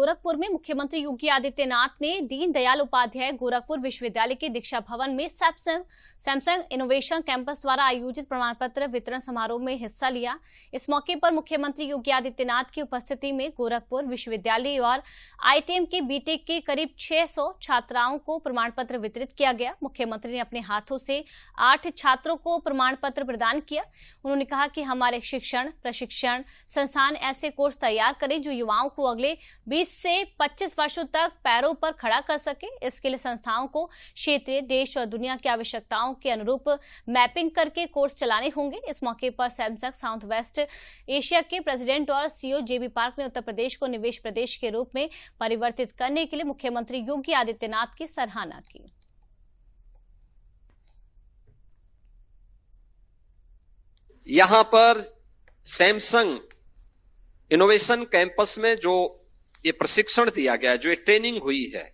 गोरखपुर में मुख्यमंत्री योगी आदित्यनाथ ने दीनदयाल उपाध्याय गोरखपुर विश्वविद्यालय के दीक्षा भवन में सैमसंग इनोवेशन कैंपस द्वारा आयोजित प्रमाण पत्र वितरण समारोह में हिस्सा लिया इस मौके पर मुख्यमंत्री योगी आदित्यनाथ की उपस्थिति में गोरखपुर विश्वविद्यालय और आईटीएम के बीटेक के करीब छह छात्राओं को प्रमाण पत्र वितरित किया गया मुख्यमंत्री ने अपने हाथों से आठ छात्रों को प्रमाण पत्र प्रदान किया उन्होंने कहा कि हमारे शिक्षण प्रशिक्षण संस्थान ऐसे कोर्स तैयार करें जो युवाओं को अगले बीस 20 से 25 वर्षों तक पैरों पर खड़ा कर सके इसके लिए संस्थाओं को क्षेत्रीय देश और दुनिया की आवश्यकताओं के अनुरूप मैपिंग करके कोर्स चलाने होंगे इस मौके पर सैमसंग साउथ वेस्ट एशिया के प्रेसिडेंट और सीईओ जेबी पार्क ने उत्तर प्रदेश को निवेश प्रदेश के रूप में परिवर्तित करने के लिए मुख्यमंत्री योगी आदित्यनाथ की सराहना की यहां पर सैमसंग इनोवेशन कैंपस में जो ये प्रशिक्षण दिया गया जो ये ट्रेनिंग हुई है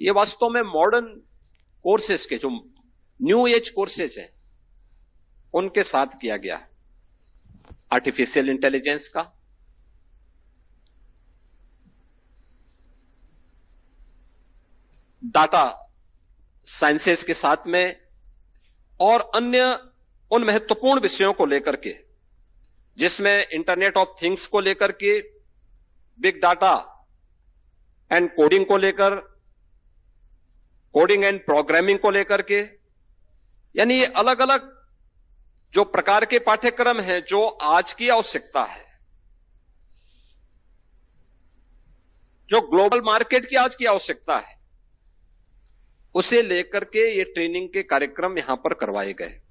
ये वास्तव में मॉडर्न कोर्सेज के जो न्यू एज कोर्सेज हैं उनके साथ किया गया आर्टिफिशियल इंटेलिजेंस का डाटा साइंसेस के साथ में और अन्य उन महत्वपूर्ण विषयों को लेकर के जिसमें इंटरनेट ऑफ थिंग्स को लेकर के बिग डाटा एंड कोडिंग को लेकर कोडिंग एंड प्रोग्रामिंग को लेकर के यानी ये अलग अलग जो प्रकार के पाठ्यक्रम हैं जो आज की आवश्यकता है जो ग्लोबल मार्केट की आज की आवश्यकता है उसे लेकर के ये ट्रेनिंग के कार्यक्रम यहां पर करवाए गए